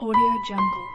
Audio Jungle。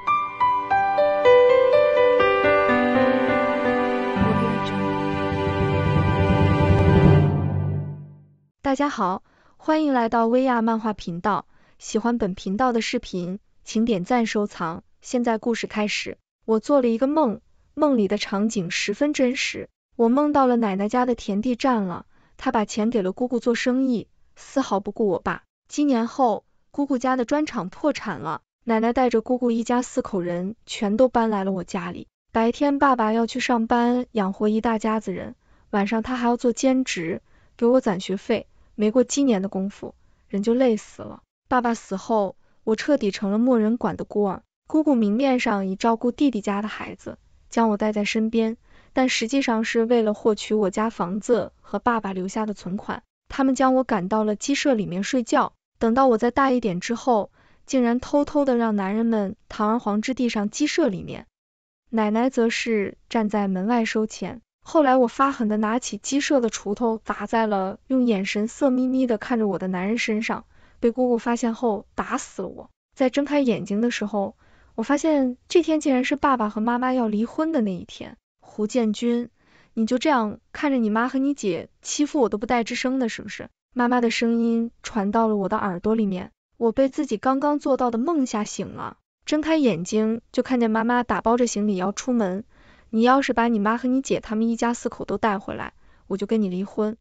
大家好，欢迎来到薇娅漫画频道。喜欢本频道的视频，请点赞收藏。现在故事开始。我做了一个梦，梦里的场景十分真实。我梦到了奶奶家的田地占了，她把钱给了姑姑做生意，丝毫不顾我爸。几年后，姑姑家的砖厂破产了。奶奶带着姑姑一家四口人全都搬来了我家里。白天爸爸要去上班养活一大家子人，晚上他还要做兼职给我攒学费。没过几年的功夫，人就累死了。爸爸死后，我彻底成了没人管的孤儿。姑姑明面上以照顾弟弟家的孩子，将我带在身边，但实际上是为了获取我家房子和爸爸留下的存款。他们将我赶到了鸡舍里面睡觉。等到我再大一点之后，竟然偷偷的让男人们堂而皇之地上鸡舍里面，奶奶则是站在门外收钱。后来我发狠的拿起鸡舍的锄头砸在了用眼神色眯眯的看着我的男人身上，被姑姑发现后打死了我。在睁开眼睛的时候，我发现这天竟然是爸爸和妈妈要离婚的那一天。胡建军，你就这样看着你妈和你姐欺负我都不带吱声的，是不是？妈妈的声音传到了我的耳朵里面。我被自己刚刚做到的梦吓醒了，睁开眼睛就看见妈妈打包着行李要出门。你要是把你妈和你姐他们一家四口都带回来，我就跟你离婚，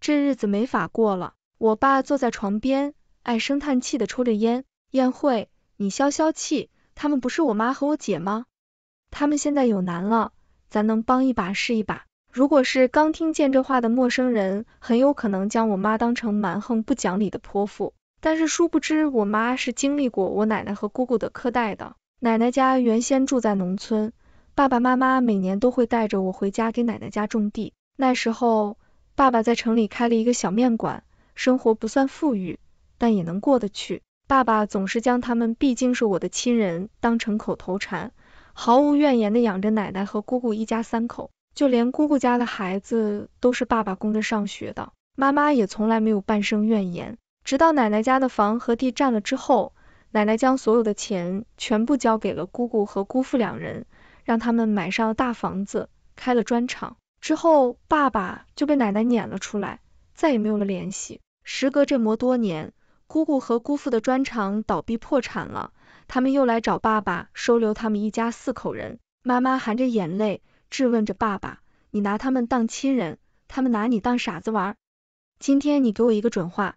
这日子没法过了。我爸坐在床边，唉声叹气的抽着烟。燕慧，你消消气，他们不是我妈和我姐吗？他们现在有难了，咱能帮一把是一把。如果是刚听见这话的陌生人，很有可能将我妈当成蛮横不讲理的泼妇。但是殊不知，我妈是经历过我奶奶和姑姑的苛待的。奶奶家原先住在农村，爸爸妈妈每年都会带着我回家给奶奶家种地。那时候，爸爸在城里开了一个小面馆，生活不算富裕，但也能过得去。爸爸总是将他们毕竟是我的亲人当成口头禅，毫无怨言的养着奶奶和姑姑一家三口，就连姑姑家的孩子都是爸爸供着上学的。妈妈也从来没有半声怨言。直到奶奶家的房和地占了之后，奶奶将所有的钱全部交给了姑姑和姑父两人，让他们买上了大房子，开了砖厂。之后，爸爸就被奶奶撵了出来，再也没有了联系。时隔这么多年，姑姑和姑父的砖厂倒闭破产了，他们又来找爸爸收留他们一家四口人。妈妈含着眼泪质问着爸爸：“你拿他们当亲人，他们拿你当傻子玩。今天你给我一个准话。”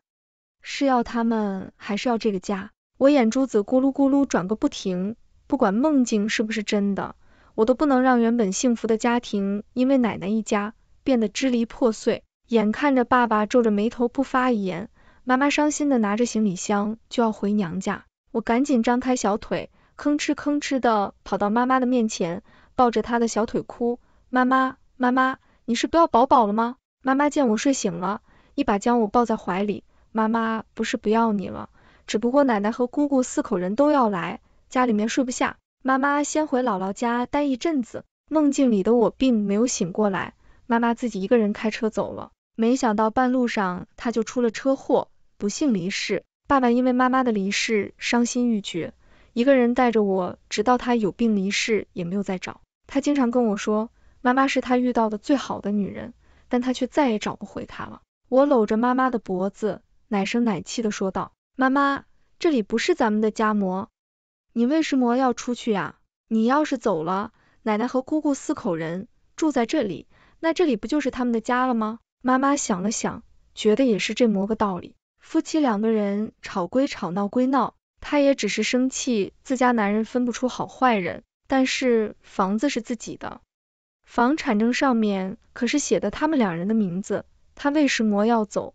是要他们，还是要这个家？我眼珠子咕噜咕噜转个不停，不管梦境是不是真的，我都不能让原本幸福的家庭因为奶奶一家变得支离破碎。眼看着爸爸皱着眉头不发一言，妈妈伤心的拿着行李箱就要回娘家，我赶紧张开小腿，吭哧吭哧的跑到妈妈的面前，抱着她的小腿哭，妈妈妈妈，你是不要宝宝了吗？妈妈见我睡醒了，一把将我抱在怀里。妈妈不是不要你了，只不过奶奶和姑姑四口人都要来，家里面睡不下，妈妈先回姥姥家待一阵子。梦境里的我并没有醒过来，妈妈自己一个人开车走了，没想到半路上她就出了车祸，不幸离世。爸爸因为妈妈的离世伤心欲绝，一个人带着我，直到她有病离世也没有再找。他经常跟我说，妈妈是他遇到的最好的女人，但他却再也找不回她了。我搂着妈妈的脖子。奶声奶气的说道：“妈妈，这里不是咱们的家模，你为什么要出去呀？你要是走了，奶奶和姑姑四口人住在这里，那这里不就是他们的家了吗？”妈妈想了想，觉得也是这么个道理。夫妻两个人吵归吵，闹归闹，她也只是生气自家男人分不出好坏人。但是房子是自己的，房产证上面可是写的他们两人的名字，她为什么要走？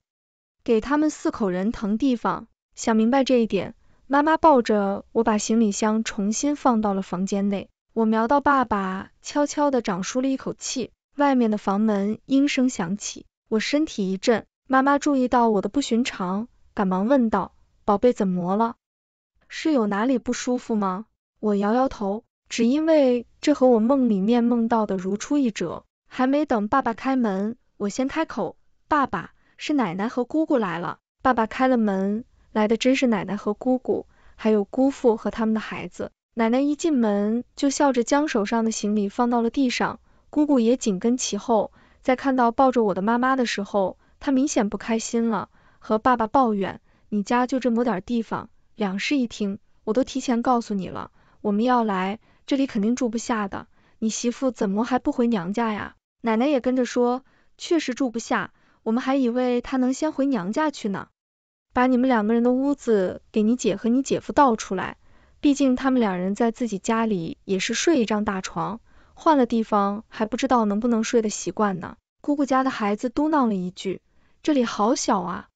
给他们四口人腾地方，想明白这一点，妈妈抱着我把行李箱重新放到了房间内。我瞄到爸爸，悄悄地长舒了一口气。外面的房门应声响起，我身体一震，妈妈注意到我的不寻常，赶忙问道：“宝贝怎么了？是有哪里不舒服吗？”我摇摇头，只因为这和我梦里面梦到的如出一辙。还没等爸爸开门，我先开口：“爸爸。”是奶奶和姑姑来了，爸爸开了门，来的真是奶奶和姑姑，还有姑父和他们的孩子。奶奶一进门就笑着将手上的行李放到了地上，姑姑也紧跟其后。在看到抱着我的妈妈的时候，她明显不开心了，和爸爸抱怨：“你家就这么点地方，两室一厅，我都提前告诉你了，我们要来，这里肯定住不下的。你媳妇怎么还不回娘家呀？”奶奶也跟着说：“确实住不下。”我们还以为他能先回娘家去呢，把你们两个人的屋子给你姐和你姐夫倒出来，毕竟他们两人在自己家里也是睡一张大床，换了地方还不知道能不能睡的习惯呢。姑姑家的孩子嘟囔了一句：“这里好小啊，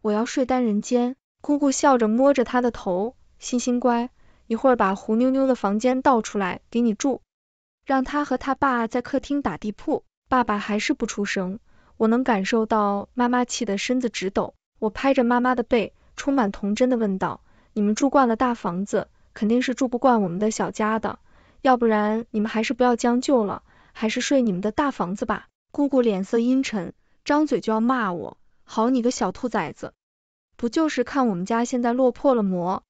我要睡单人间。”姑姑笑着摸着他的头：“欣欣乖，一会儿把胡妞妞的房间倒出来给你住，让他和他爸在客厅打地铺。”爸爸还是不出声。我能感受到妈妈气得身子直抖，我拍着妈妈的背，充满童真的问道：“你们住惯了大房子，肯定是住不惯我们的小家的，要不然你们还是不要将就了，还是睡你们的大房子吧。”姑姑脸色阴沉，张嘴就要骂我，好你个小兔崽子，不就是看我们家现在落魄了么？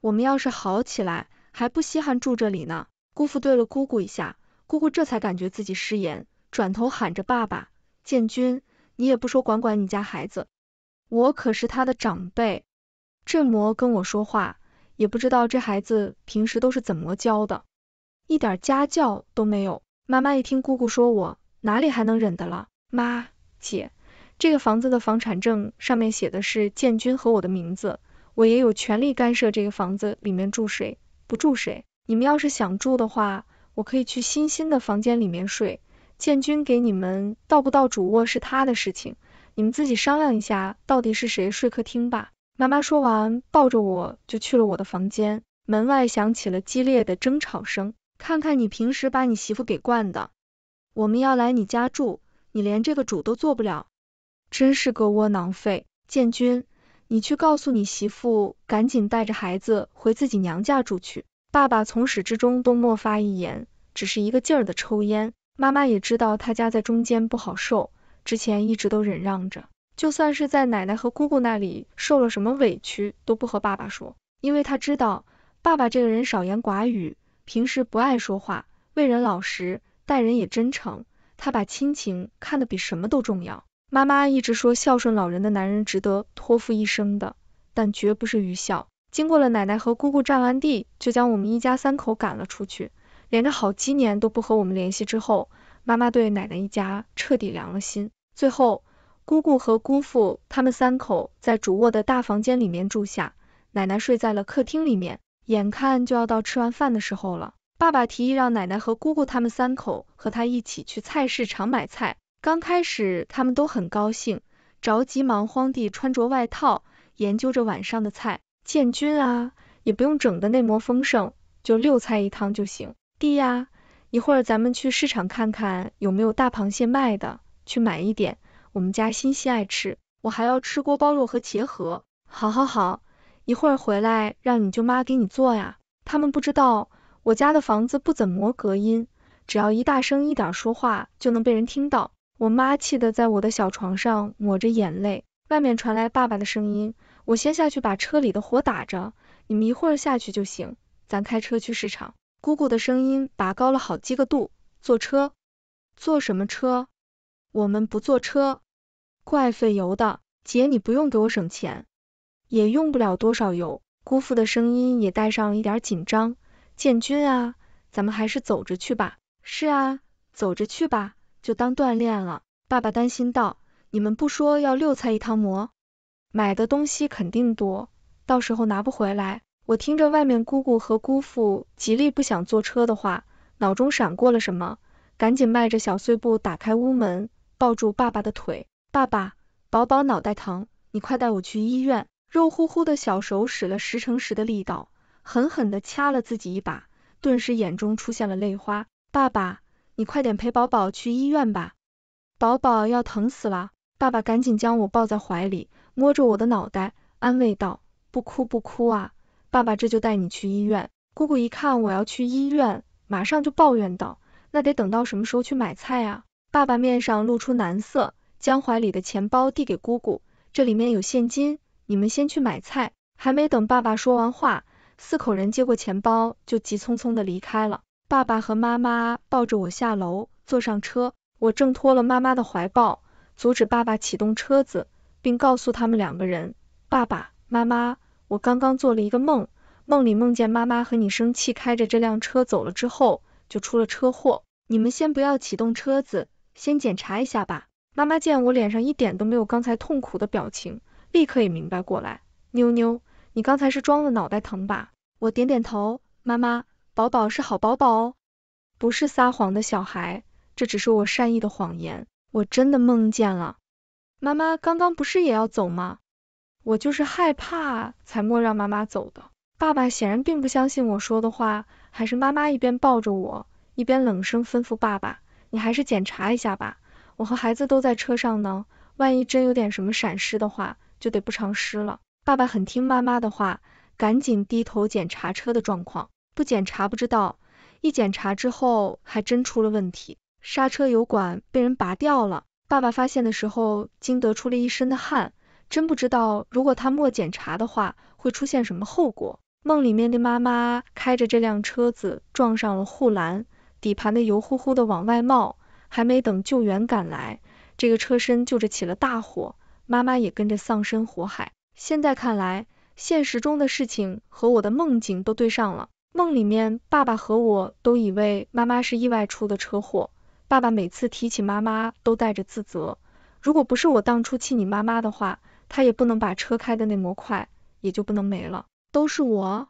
我们要是好起来，还不稀罕住这里呢。姑父对了姑姑一下，姑姑这才感觉自己失言，转头喊着爸爸。建军，你也不说管管你家孩子，我可是他的长辈，这么跟我说话，也不知道这孩子平时都是怎么教的，一点家教都没有。妈妈一听姑姑说我，哪里还能忍得了？妈，姐，这个房子的房产证上面写的是建军和我的名字，我也有权利干涉这个房子里面住谁，不住谁。你们要是想住的话，我可以去欣欣的房间里面睡。建军给你们到不到主卧是他的事情，你们自己商量一下，到底是谁睡客厅吧。妈妈说完，抱着我就去了我的房间，门外响起了激烈的争吵声。看看你平时把你媳妇给惯的，我们要来你家住，你连这个主都做不了，真是个窝囊废。建军，你去告诉你媳妇，赶紧带着孩子回自己娘家住去。爸爸从始至终都没发一言，只是一个劲儿的抽烟。妈妈也知道他家在中间不好受，之前一直都忍让着，就算是在奶奶和姑姑那里受了什么委屈都不和爸爸说，因为他知道爸爸这个人少言寡语，平时不爱说话，为人老实，待人也真诚，他把亲情看得比什么都重要。妈妈一直说孝顺老人的男人值得托付一生的，但绝不是愚孝。经过了奶奶和姑姑占完地，就将我们一家三口赶了出去。连着好几年都不和我们联系之后，妈妈对奶奶一家彻底凉了心。最后，姑姑和姑父他们三口在主卧的大房间里面住下，奶奶睡在了客厅里面。眼看就要到吃完饭的时候了，爸爸提议让奶奶和姑姑他们三口和他一起去菜市场买菜。刚开始他们都很高兴，着急忙慌地穿着外套研究着晚上的菜。建军啊，也不用整的那模丰盛，就六菜一汤就行。弟呀，一会儿咱们去市场看看有没有大螃蟹卖的，去买一点，我们家欣欣爱吃。我还要吃锅包肉和茄盒。好，好，好，一会儿回来让你舅妈给你做呀。他们不知道，我家的房子不怎么隔音，只要一大声一点说话就能被人听到。我妈气得在我的小床上抹着眼泪。外面传来爸爸的声音，我先下去把车里的火打着，你们一会儿下去就行，咱开车去市场。姑姑的声音拔高了好几个度，坐车？坐什么车？我们不坐车，怪费油的。姐，你不用给我省钱，也用不了多少油。姑父的声音也带上一点紧张，建军啊，咱们还是走着去吧。是啊，走着去吧，就当锻炼了。爸爸担心道，你们不说要六菜一汤馍，买的东西肯定多，到时候拿不回来。我听着外面姑姑和姑父极力不想坐车的话，脑中闪过了什么，赶紧迈着小碎步打开屋门，抱住爸爸的腿，爸爸，宝宝脑袋疼，你快带我去医院。肉乎乎的小手使了十乘十的力道，狠狠地掐了自己一把，顿时眼中出现了泪花。爸爸，你快点陪宝宝去医院吧，宝宝要疼死了。爸爸赶紧将我抱在怀里，摸着我的脑袋，安慰道，不哭不哭啊。爸爸这就带你去医院。姑姑一看我要去医院，马上就抱怨道，那得等到什么时候去买菜啊？爸爸面上露出难色，将怀里的钱包递给姑姑，这里面有现金，你们先去买菜。还没等爸爸说完话，四口人接过钱包就急匆匆地离开了。爸爸和妈妈抱着我下楼，坐上车，我挣脱了妈妈的怀抱，阻止爸爸启动车子，并告诉他们两个人，爸爸妈妈。我刚刚做了一个梦，梦里梦见妈妈和你生气，开着这辆车走了之后就出了车祸。你们先不要启动车子，先检查一下吧。妈妈见我脸上一点都没有刚才痛苦的表情，立刻也明白过来。妞妞，你刚才是装了脑袋疼吧？我点点头。妈妈，宝宝是好宝宝哦，不是撒谎的小孩，这只是我善意的谎言，我真的梦见了。妈妈刚刚不是也要走吗？我就是害怕才没让妈妈走的。爸爸显然并不相信我说的话，还是妈妈一边抱着我，一边冷声吩咐爸爸：“你还是检查一下吧，我和孩子都在车上呢，万一真有点什么闪失的话，就得不偿失了。”爸爸很听妈妈的话，赶紧低头检查车的状况。不检查不知道，一检查之后还真出了问题，刹车油管被人拔掉了。爸爸发现的时候惊得出了一身的汗。真不知道如果他没检查的话，会出现什么后果。梦里面的妈妈开着这辆车子撞上了护栏，底盘的油乎乎的往外冒，还没等救援赶来，这个车身就着起了大火，妈妈也跟着丧身火海。现在看来，现实中的事情和我的梦境都对上了。梦里面爸爸和我都以为妈妈是意外出的车祸，爸爸每次提起妈妈都带着自责，如果不是我当初气你妈妈的话。他也不能把车开的那模块，也就不能没了。都是我，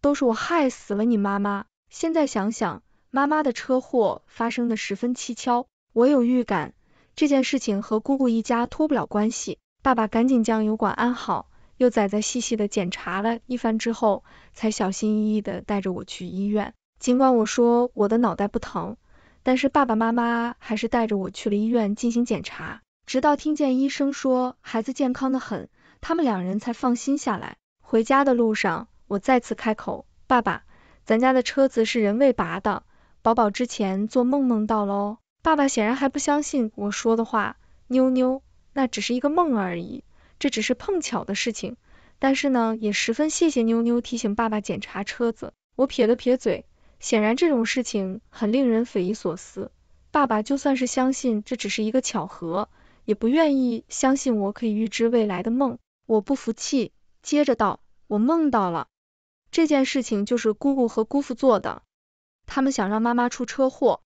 都是我害死了你妈妈。现在想想，妈妈的车祸发生的十分蹊跷，我有预感，这件事情和姑姑一家脱不了关系。爸爸赶紧将油管安好，又仔仔细细的检查了一番之后，才小心翼翼的带着我去医院。尽管我说我的脑袋不疼，但是爸爸妈妈还是带着我去了医院进行检查。直到听见医生说孩子健康的很，他们两人才放心下来。回家的路上，我再次开口，爸爸，咱家的车子是人为拔的，宝宝之前做梦梦到了哦。爸爸显然还不相信我说的话，妞妞，那只是一个梦而已，这只是碰巧的事情。但是呢，也十分谢谢妞妞提醒爸爸检查车子。我撇了撇嘴，显然这种事情很令人匪夷所思。爸爸就算是相信这只是一个巧合。也不愿意相信我可以预知未来的梦，我不服气，接着道，我梦到了这件事情就是姑姑和姑父做的，他们想让妈妈出车祸，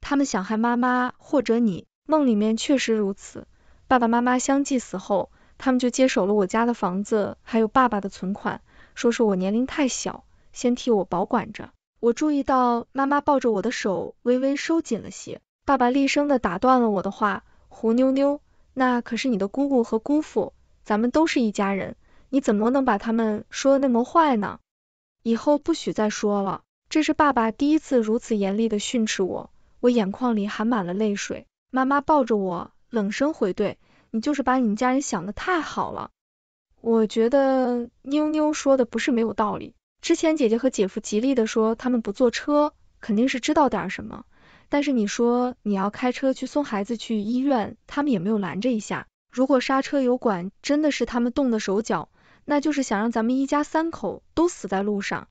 他们想害妈妈或者你，梦里面确实如此，爸爸妈妈相继死后，他们就接手了我家的房子，还有爸爸的存款，说是我年龄太小，先替我保管着。我注意到妈妈抱着我的手微微收紧了些，爸爸厉声的打断了我的话。胡妞妞，那可是你的姑姑和姑父，咱们都是一家人，你怎么能把他们说的那么坏呢？以后不许再说了。这是爸爸第一次如此严厉的训斥我，我眼眶里含满了泪水。妈妈抱着我，冷声回怼，你就是把你们家人想的太好了。我觉得妞妞说的不是没有道理，之前姐姐和姐夫极力的说他们不坐车，肯定是知道点什么。但是你说你要开车去送孩子去医院，他们也没有拦着一下。如果刹车油管真的是他们动的手脚，那就是想让咱们一家三口都死在路上。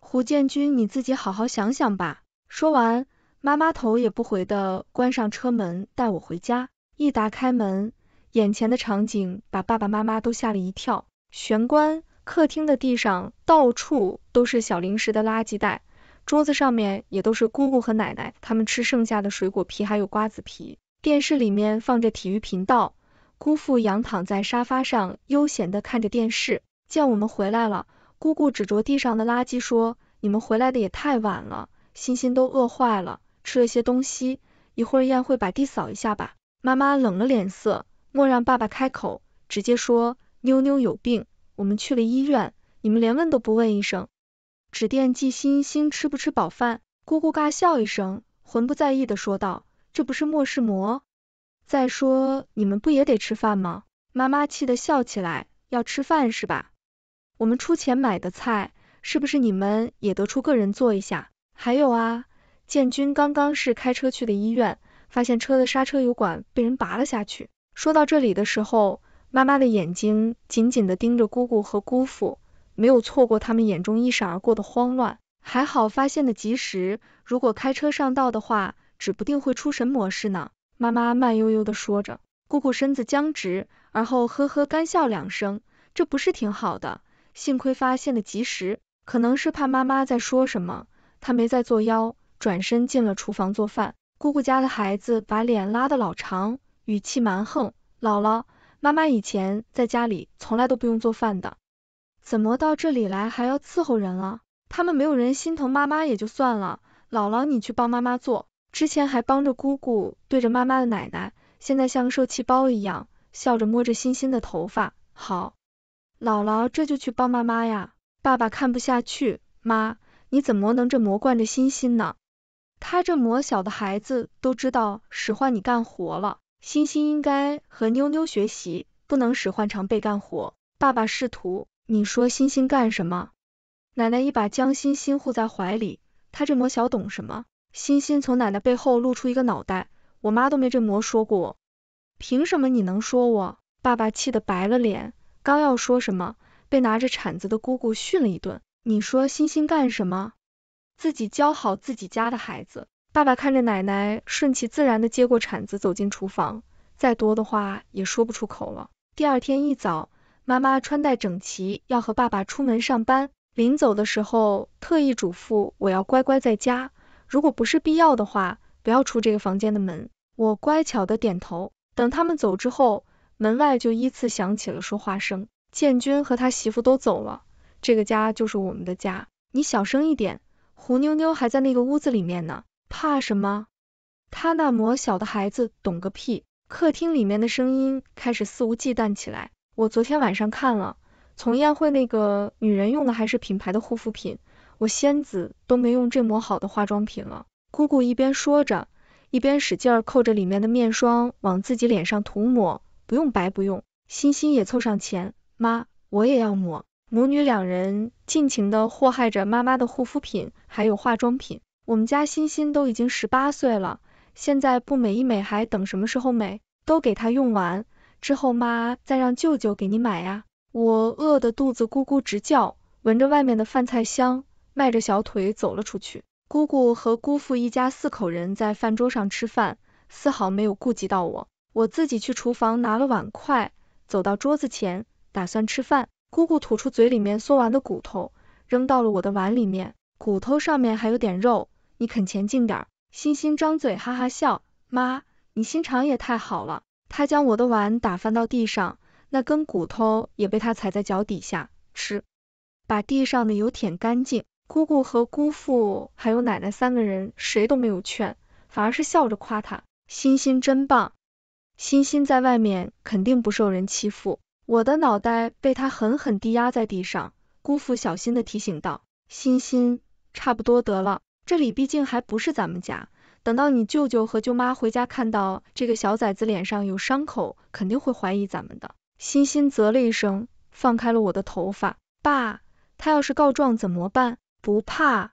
胡建军，你自己好好想想吧。说完，妈妈头也不回的关上车门，带我回家。一打开门，眼前的场景把爸爸妈妈都吓了一跳。玄关、客厅的地上到处都是小零食的垃圾袋。桌子上面也都是姑姑和奶奶他们吃剩下的水果皮，还有瓜子皮。电视里面放着体育频道，姑父仰躺在沙发上，悠闲的看着电视。见我们回来了，姑姑指着地上的垃圾说，你们回来的也太晚了，欣欣都饿坏了，吃了些东西，一会儿宴会把地扫一下吧。妈妈冷了脸色，莫让爸爸开口，直接说，妞妞有病，我们去了医院，你们连问都不问一声。只惦记星星吃不吃饱饭，姑姑尬笑一声，魂不在意的说道：“这不是末世魔？再说你们不也得吃饭吗？”妈妈气得笑起来：“要吃饭是吧？我们出钱买的菜，是不是你们也得出个人做一下？还有啊，建军刚刚是开车去的医院，发现车的刹车油管被人拔了下去。”说到这里的时候，妈妈的眼睛紧紧的盯着姑姑和姑父。没有错过他们眼中一闪而过的慌乱，还好发现的及时。如果开车上道的话，指不定会出什么事呢。妈妈慢悠悠的说着，姑姑身子僵直，而后呵呵干笑两声，这不是挺好的？幸亏发现的及时。可能是怕妈妈在说什么，她没再作妖，转身进了厨房做饭。姑姑家的孩子把脸拉得老长，语气蛮横。姥姥，妈妈以前在家里从来都不用做饭的。怎么到这里来还要伺候人了？他们没有人心疼妈妈也就算了，姥姥你去帮妈妈做，之前还帮着姑姑对着妈妈的奶奶，现在像受气包一样，笑着摸着欣欣的头发。好，姥姥这就去帮妈妈呀。爸爸看不下去，妈你怎么能这么惯着欣欣呢？他这么小的孩子都知道使唤你干活了，欣欣应该和妞妞学习，不能使唤常被干活。爸爸试图。你说欣欣干什么？奶奶一把将欣欣护在怀里，她这模小懂什么？欣欣从奶奶背后露出一个脑袋，我妈都没这模说过，凭什么你能说我？爸爸气得白了脸，刚要说什么，被拿着铲子的姑姑训了一顿。你说欣欣干什么？自己教好自己家的孩子。爸爸看着奶奶，顺其自然的接过铲子走进厨房，再多的话也说不出口了。第二天一早。妈妈穿戴整齐，要和爸爸出门上班。临走的时候，特意嘱咐我要乖乖在家，如果不是必要的话，不要出这个房间的门。我乖巧的点头。等他们走之后，门外就依次响起了说话声。建军和他媳妇都走了，这个家就是我们的家。你小声一点，胡妞妞还在那个屋子里面呢，怕什么？他那么小的孩子，懂个屁。客厅里面的声音开始肆无忌惮起来。我昨天晚上看了，从宴会那个女人用的还是品牌的护肤品，我仙子都没用这么好的化妆品了。姑姑一边说着，一边使劲扣着里面的面霜往自己脸上涂抹，不用白不用。欣欣也凑上前，妈，我也要抹。母女两人尽情的祸害着妈妈的护肤品，还有化妆品。我们家欣欣都已经十八岁了，现在不美一美还等什么时候美？都给她用完。之后妈再让舅舅给你买呀。我饿得肚子咕咕直叫，闻着外面的饭菜香，迈着小腿走了出去。姑姑和姑父一家四口人在饭桌上吃饭，丝毫没有顾及到我。我自己去厨房拿了碗筷，走到桌子前，打算吃饭。姑姑吐出嘴里面嗦完的骨头，扔到了我的碗里面，骨头上面还有点肉，你啃前进点。欣欣张嘴哈哈笑，妈，你心肠也太好了。他将我的碗打翻到地上，那根骨头也被他踩在脚底下吃，把地上的油舔干净。姑姑和姑父还有奶奶三个人谁都没有劝，反而是笑着夸他，欣欣真棒。欣欣在外面肯定不受人欺负。我的脑袋被他狠狠地压在地上，姑父小心的提醒道，欣欣差不多得了，这里毕竟还不是咱们家。等到你舅舅和舅妈回家看到这个小崽子脸上有伤口，肯定会怀疑咱们的。欣欣啧了一声，放开了我的头发。爸，他要是告状怎么办？不怕，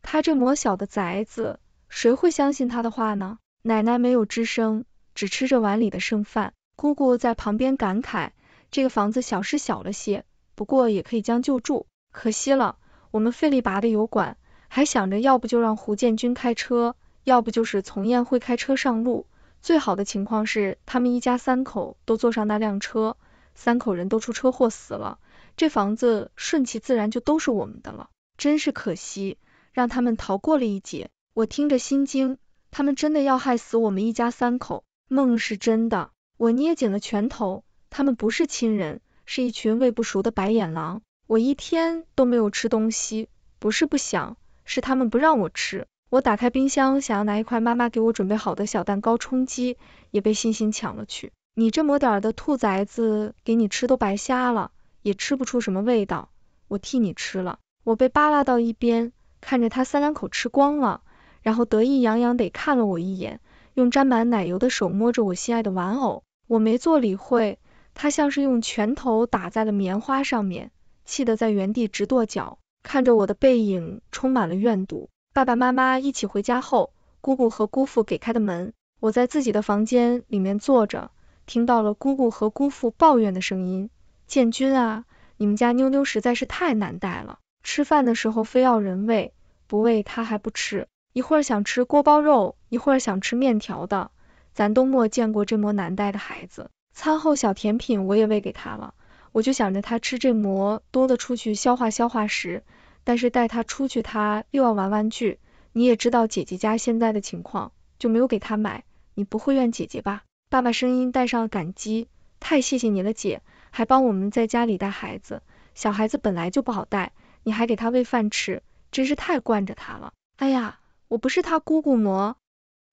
他这么小的崽子，谁会相信他的话呢？奶奶没有吱声，只吃着碗里的剩饭。姑姑在旁边感慨，这个房子小是小了些，不过也可以将就住。可惜了，我们费力拔的油管，还想着要不就让胡建军开车。要不就是从宴会开车上路，最好的情况是他们一家三口都坐上那辆车，三口人都出车祸死了，这房子顺其自然就都是我们的了，真是可惜，让他们逃过了一劫，我听着心惊，他们真的要害死我们一家三口，梦是真的，我捏紧了拳头，他们不是亲人，是一群喂不熟的白眼狼，我一天都没有吃东西，不是不想，是他们不让我吃。我打开冰箱，想要拿一块妈妈给我准备好的小蛋糕充饥，也被欣欣抢了去。你这么点儿的兔崽子，给你吃都白瞎了，也吃不出什么味道。我替你吃了。我被扒拉到一边，看着他三两口吃光了，然后得意洋洋地看了我一眼，用沾满奶油的手摸着我心爱的玩偶。我没做理会，他像是用拳头打在了棉花上面，气得在原地直跺脚，看着我的背影充满了怨毒。爸爸妈妈一起回家后，姑姑和姑父给开的门。我在自己的房间里面坐着，听到了姑姑和姑父抱怨的声音。建军啊，你们家妞妞实在是太难带了，吃饭的时候非要人喂，不喂她还不吃，一会儿想吃锅包肉，一会儿想吃面条的，咱都没见过这么难带的孩子。餐后小甜品我也喂给她了，我就想着她吃这馍多的出去消化消化食。但是带他出去，他又要玩玩具，你也知道姐姐家现在的情况，就没有给他买，你不会怨姐姐吧？爸爸声音带上了感激，太谢谢你了姐，还帮我们在家里带孩子，小孩子本来就不好带，你还给他喂饭吃，真是太惯着他了。哎呀，我不是他姑姑么？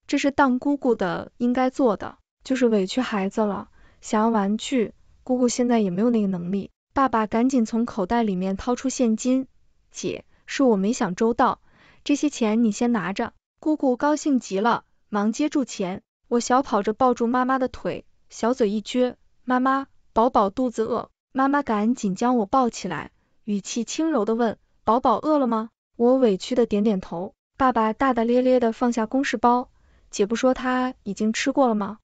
这是当姑姑的应该做的，就是委屈孩子了，想要玩具，姑姑现在也没有那个能力。爸爸赶紧从口袋里面掏出现金。姐，是我没想周到，这些钱你先拿着。姑姑高兴极了，忙接住钱。我小跑着抱住妈妈的腿，小嘴一撅，妈妈，宝宝肚子饿。妈妈赶紧将我抱起来，语气轻柔的问，宝宝饿了吗？我委屈的点点头。爸爸大大咧咧的放下公事包，姐不说他已经吃过了吗？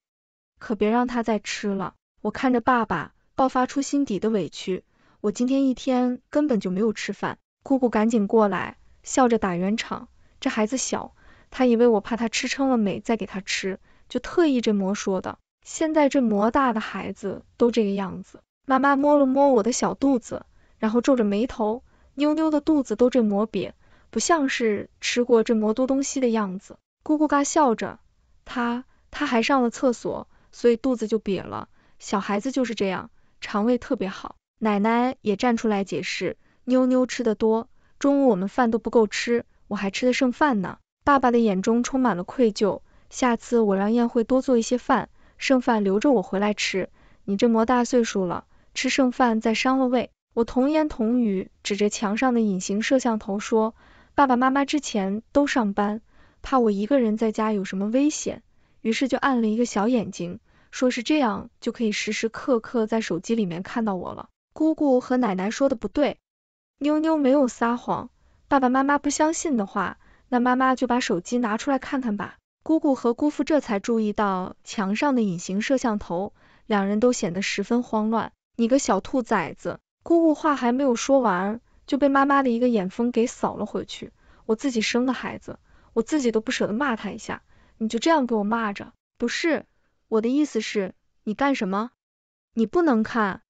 可别让他再吃了。我看着爸爸，爆发出心底的委屈，我今天一天根本就没有吃饭。姑姑赶紧过来，笑着打圆场。这孩子小，他以为我怕他吃撑了没再给他吃，就特意这模说的。现在这模大的孩子都这个样子。妈妈摸了摸我的小肚子，然后皱着眉头，妞妞的肚子都这模瘪，不像是吃过这模多东西的样子。姑姑嘎笑着，他他还上了厕所，所以肚子就瘪了。小孩子就是这样，肠胃特别好。奶奶也站出来解释。妞妞吃的多，中午我们饭都不够吃，我还吃的剩饭呢。爸爸的眼中充满了愧疚，下次我让宴会多做一些饭，剩饭留着我回来吃。你这么大岁数了，吃剩饭再伤了胃。我童言童语，指着墙上的隐形摄像头说，爸爸妈妈之前都上班，怕我一个人在家有什么危险，于是就按了一个小眼睛，说是这样就可以时时刻刻在手机里面看到我了。姑姑和奶奶说的不对。妞妞没有撒谎，爸爸妈妈不相信的话，那妈妈就把手机拿出来看看吧。姑姑和姑父这才注意到墙上的隐形摄像头，两人都显得十分慌乱。你个小兔崽子！姑姑话还没有说完，就被妈妈的一个眼风给扫了回去。我自己生的孩子，我自己都不舍得骂他一下，你就这样给我骂着？不是，我的意思是，你干什么？你不能看。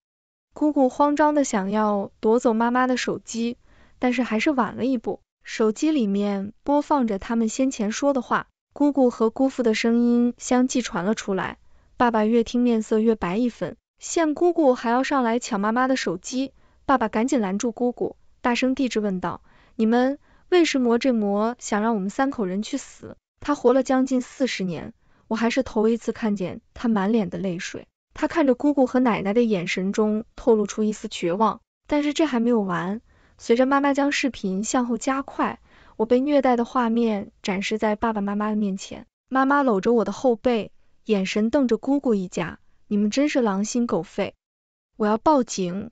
姑姑慌张的想要夺走妈妈的手机，但是还是晚了一步。手机里面播放着他们先前说的话，姑姑和姑父的声音相继传了出来。爸爸越听面色越白一分，现姑姑还要上来抢妈妈的手机，爸爸赶紧拦住姑姑，大声地质问道：“你们为什么这魔想让我们三口人去死？他活了将近四十年，我还是头一次看见他满脸的泪水。”他看着姑姑和奶奶的眼神中透露出一丝绝望，但是这还没有完，随着妈妈将视频向后加快，我被虐待的画面展示在爸爸妈妈的面前。妈妈搂着我的后背，眼神瞪着姑姑一家，你们真是狼心狗肺，我要报警，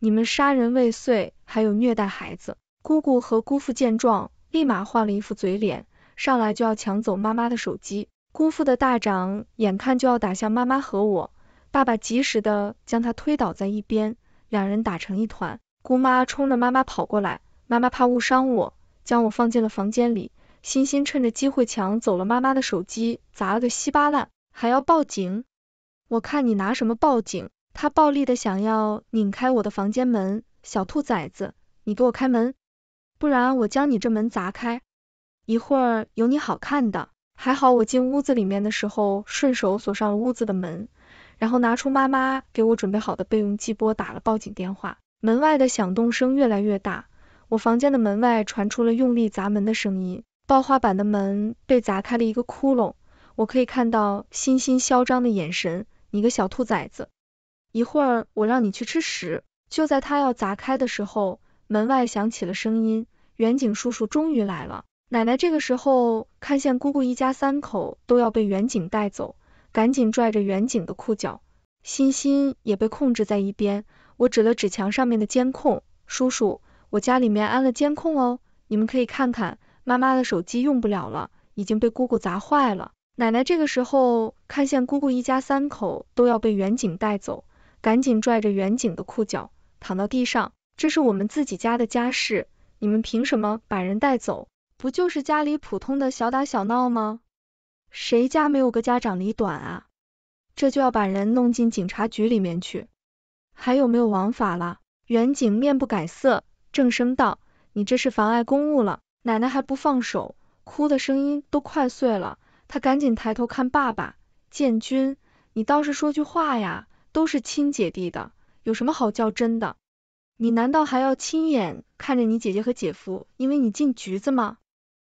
你们杀人未遂，还有虐待孩子。姑姑和姑父见状，立马换了一副嘴脸，上来就要抢走妈妈的手机，姑父的大掌眼看就要打向妈妈和我。爸爸及时的将他推倒在一边，两人打成一团。姑妈冲着妈妈跑过来，妈妈怕误伤我，将我放进了房间里。欣欣趁着机会抢走了妈妈的手机，砸了个稀巴烂，还要报警。我看你拿什么报警？他暴力的想要拧开我的房间门，小兔崽子，你给我开门，不然我将你这门砸开，一会儿有你好看的。还好我进屋子里面的时候顺手锁上了屋子的门。然后拿出妈妈给我准备好的备用机，拨打了报警电话。门外的响动声越来越大，我房间的门外传出了用力砸门的声音，爆花板的门被砸开了一个窟窿，我可以看到欣欣嚣张的眼神，你个小兔崽子，一会儿我让你去吃屎！就在他要砸开的时候，门外响起了声音，远景叔叔终于来了。奶奶这个时候看见姑姑一家三口都要被远景带走。赶紧拽着远景的裤脚，欣欣也被控制在一边。我指了指墙上面的监控，叔叔，我家里面安了监控哦，你们可以看看。妈妈的手机用不了了，已经被姑姑砸坏了。奶奶这个时候看见姑姑一家三口都要被远景带走，赶紧拽着远景的裤脚，躺到地上。这是我们自己家的家事，你们凭什么把人带走？不就是家里普通的小打小闹吗？谁家没有个家长里短啊？这就要把人弄进警察局里面去，还有没有王法了？远警面不改色，正声道：“你这是妨碍公务了，奶奶还不放手，哭的声音都快碎了。”他赶紧抬头看爸爸，建军，你倒是说句话呀！都是亲姐弟的，有什么好较真的？你难道还要亲眼看着你姐姐和姐夫因为你进局子吗？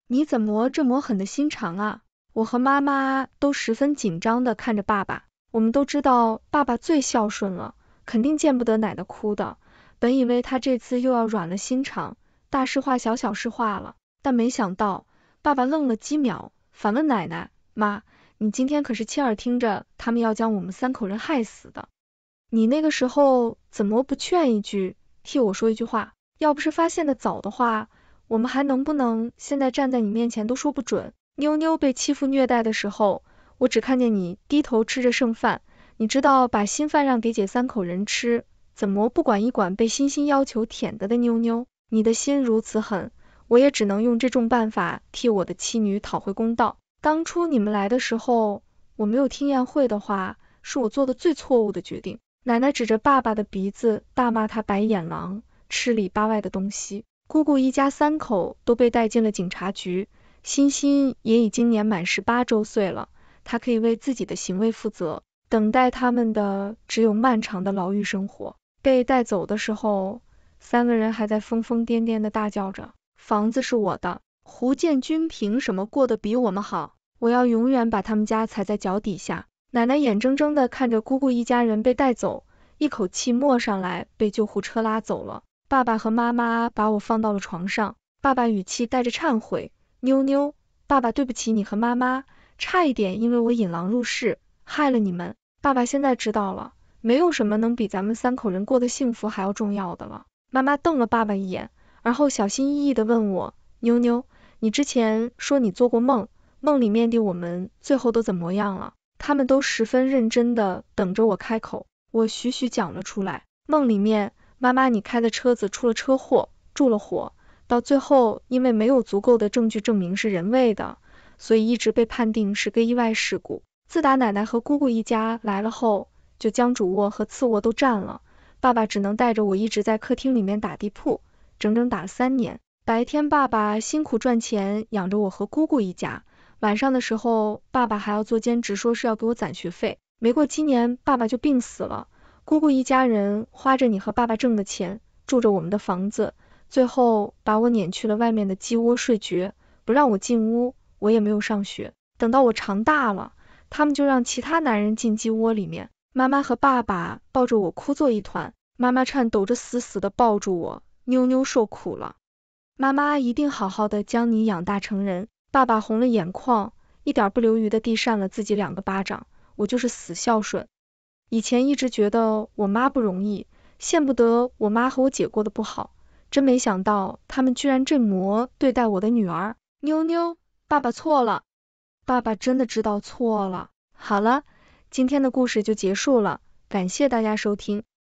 你怎么这么狠的心肠啊？我和妈妈都十分紧张的看着爸爸，我们都知道爸爸最孝顺了，肯定见不得奶奶哭的。本以为他这次又要软了心肠，大事化小，小事化了，但没想到，爸爸愣了几秒，反问奶奶、妈：“你今天可是亲耳听着他们要将我们三口人害死的，你那个时候怎么不劝一句，替我说一句话？要不是发现的早的话，我们还能不能现在站在你面前都说不准？”妞妞被欺负虐待的时候，我只看见你低头吃着剩饭，你知道把新饭让给姐三口人吃，怎么不管一管被星星要求舔的的妞妞？你的心如此狠，我也只能用这种办法替我的妻女讨回公道。当初你们来的时候，我没有听宴会的话，是我做的最错误的决定。奶奶指着爸爸的鼻子大骂他白眼狼，吃里扒外的东西。姑姑一家三口都被带进了警察局。欣欣也已经年满十八周岁了，她可以为自己的行为负责。等待他们的只有漫长的牢狱生活。被带走的时候，三个人还在疯疯癫癫的大叫着：“房子是我的，胡建军凭什么过得比我们好？我要永远把他们家踩在脚底下。”奶奶眼睁睁地看着姑姑一家人被带走，一口气没上来，被救护车拉走了。爸爸和妈妈把我放到了床上，爸爸语气带着忏悔。妞妞，爸爸对不起你和妈妈，差一点因为我引狼入室，害了你们。爸爸现在知道了，没有什么能比咱们三口人过得幸福还要重要的了。妈妈瞪了爸爸一眼，然后小心翼翼的问我，妞妞，你之前说你做过梦，梦里面的我们最后都怎么样了？他们都十分认真的等着我开口，我徐徐讲了出来，梦里面，妈妈你开的车子出了车祸，住了火。到最后，因为没有足够的证据证明是人为的，所以一直被判定是个意外事故。自打奶奶和姑姑一家来了后，就将主卧和次卧都占了，爸爸只能带着我一直在客厅里面打地铺，整整打了三年。白天爸爸辛苦赚钱养着我和姑姑一家，晚上的时候爸爸还要做兼职，说是要给我攒学费。没过七年，爸爸就病死了，姑姑一家人花着你和爸爸挣的钱，住着我们的房子。最后把我撵去了外面的鸡窝睡绝，不让我进屋，我也没有上学。等到我长大了，他们就让其他男人进鸡窝里面。妈妈和爸爸抱着我哭作一团，妈妈颤抖着死死的抱住我，妞妞受苦了，妈妈一定好好的将你养大成人。爸爸红了眼眶，一点不留余的地扇了自己两个巴掌，我就是死孝顺。以前一直觉得我妈不容易，见不得我妈和我姐过得不好。真没想到，他们居然这么对待我的女儿妞妞，爸爸错了，爸爸真的知道错了。好了，今天的故事就结束了，感谢大家收听。